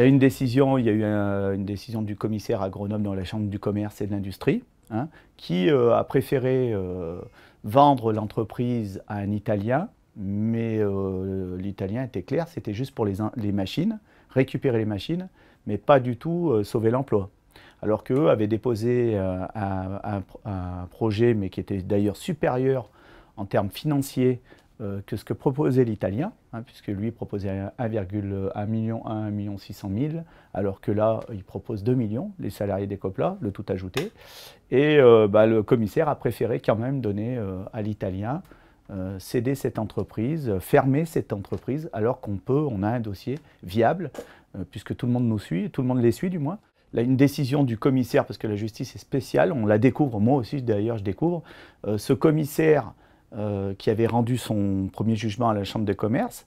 y a une décision, il y a eu une décision du commissaire agronome dans la Chambre du commerce et de l'industrie hein, qui euh, a préféré euh, vendre l'entreprise à un Italien, mais euh, l'Italien était clair, c'était juste pour les, machines, récupérer les machines, mais pas du tout sauver l'emploi alors qu'eux avaient déposé un, projet, mais qui était d'ailleurs supérieur en termes financiers euh, que ce que proposait l'Italien, hein, puisque lui proposait 1,1 million à 1 million alors que là, il propose 2 millions, les salariés des COPLA, le tout ajouté. Et euh, bah, le commissaire a préféré quand même donner euh, à l'Italien, céder cette entreprise, fermer cette entreprise, alors qu'on peut, on a un dossier viable, puisque tout le monde nous suit, tout le monde les suit du moins. Là, une décision du commissaire, parce que la justice est spéciale, on la découvre, moi aussi d'ailleurs je découvre, ce commissaire euh, qui avait rendu son premier jugement à la Chambre de commerce,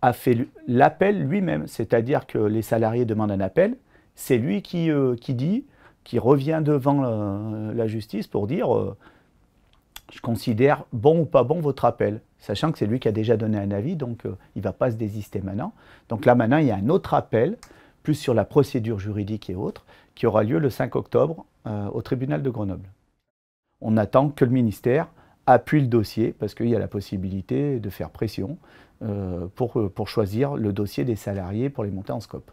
a fait l'appel lui-même, c'est-à-dire que les salariés demandent un appel, c'est lui qui, euh, qui, dit, qui revient devant euh, la, justice pour dire je considère bon ou pas bon votre appel, sachant que c'est lui qui a déjà donné un avis, donc il ne va pas se désister maintenant. Donc là maintenant, il y a un autre appel, plus sur la procédure juridique et autres, qui aura lieu le 5 octobre au tribunal de Grenoble. On attend que le ministère appuie le dossier, parce qu'il y a la possibilité de faire pression euh, pour, choisir le dossier des salariés pour les monter en scope.